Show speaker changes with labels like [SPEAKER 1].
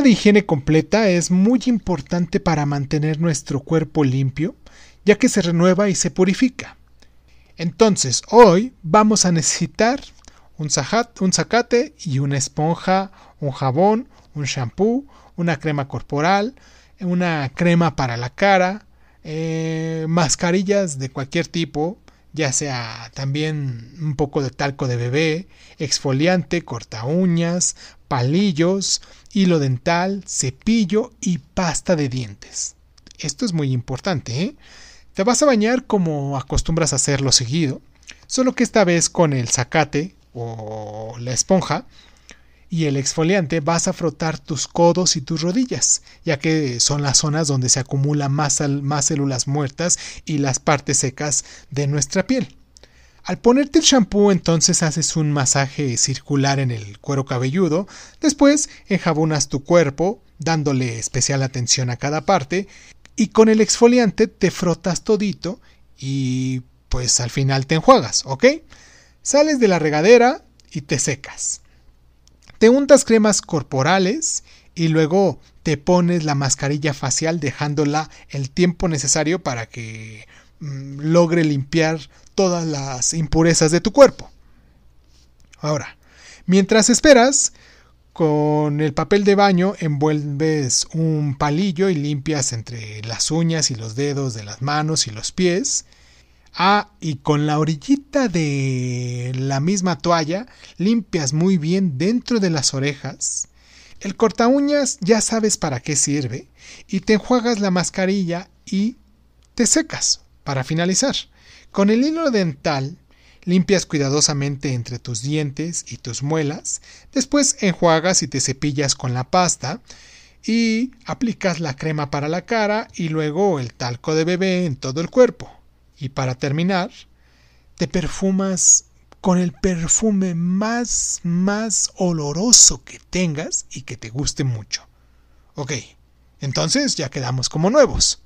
[SPEAKER 1] de higiene completa es muy importante para mantener nuestro cuerpo limpio, ya que se renueva y se purifica. Entonces, hoy vamos a necesitar un, sacate un zacate y una esponja, un jabón, un shampoo, una crema corporal, una crema para la cara, eh, mascarillas de cualquier tipo, ya sea también un poco de talco de bebé, exfoliante, corta uñas, palillos, hilo dental, cepillo y pasta de dientes. Esto es muy importante, ¿eh? Te vas a bañar como acostumbras a hacerlo seguido, solo que esta vez con el zacate o la esponja y el exfoliante vas a frotar tus codos y tus rodillas, ya que son las zonas donde se acumulan más células muertas y las partes secas de nuestra piel. Al ponerte el champú, entonces haces un masaje circular en el cuero cabelludo, después enjabonas tu cuerpo, dándole especial atención a cada parte, y con el exfoliante te frotas todito y pues al final te enjuagas, ¿ok? Sales de la regadera y te secas. Te untas cremas corporales y luego te pones la mascarilla facial dejándola el tiempo necesario para que Mm, logre limpiar todas las impurezas de tu cuerpo. Ahora, mientras esperas, con el papel de baño envuelves un palillo y limpias entre las uñas y los dedos de las manos y los pies. Ah, y con la orillita de la misma toalla limpias muy bien dentro de las orejas. El corta uñas ya sabes para qué sirve y te enjuagas la mascarilla y te secas para finalizar, con el hilo dental limpias cuidadosamente entre tus dientes y tus muelas, después enjuagas y te cepillas con la pasta y aplicas la crema para la cara y luego el talco de bebé en todo el cuerpo. Y para terminar, te perfumas con el perfume más, más oloroso que tengas y que te guste mucho. Ok, entonces ya quedamos como nuevos.